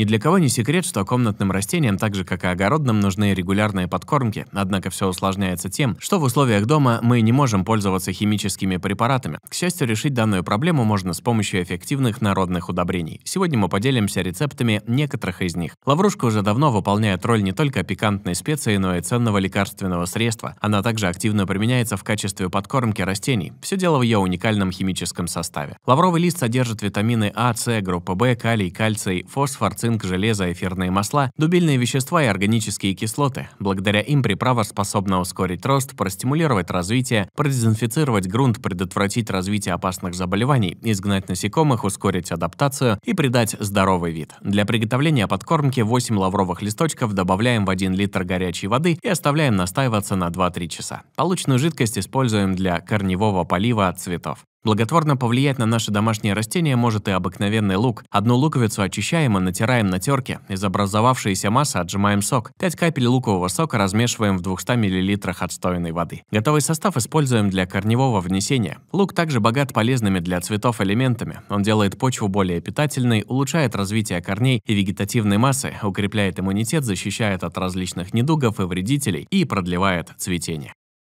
Ни для кого не секрет, что комнатным растениям, так же как и огородным, нужны регулярные подкормки, однако все усложняется тем, что в условиях дома мы не можем пользоваться химическими препаратами. К счастью, решить данную проблему можно с помощью эффективных народных удобрений. Сегодня мы поделимся рецептами некоторых из них. Лаврушка уже давно выполняет роль не только пикантной специи, но и ценного лекарственного средства. Она также активно применяется в качестве подкормки растений. Все дело в ее уникальном химическом составе. Лавровый лист содержит витамины А, С, группа В, калий, кальций, фосфор, цинк, цинк, железо, эфирные масла, дубильные вещества и органические кислоты. Благодаря им приправа способна ускорить рост, простимулировать развитие, продезинфицировать грунт, предотвратить развитие опасных заболеваний, изгнать насекомых, ускорить адаптацию и придать здоровый вид. Для приготовления подкормки 8 лавровых листочков добавляем в 1 литр горячей воды и оставляем настаиваться на 2-3 часа. Полученную жидкость используем для корневого полива цветов. Благотворно повлиять на наши домашние растения может и обыкновенный лук. Одну луковицу очищаем и натираем на терке. Из образовавшейся массы отжимаем сок. 5 капель лукового сока размешиваем в 200 мл отстойной воды. Готовый состав используем для корневого внесения. Лук также богат полезными для цветов элементами. Он делает почву более питательной, улучшает развитие корней и вегетативной массы, укрепляет иммунитет, защищает от различных недугов и вредителей и продлевает цветение.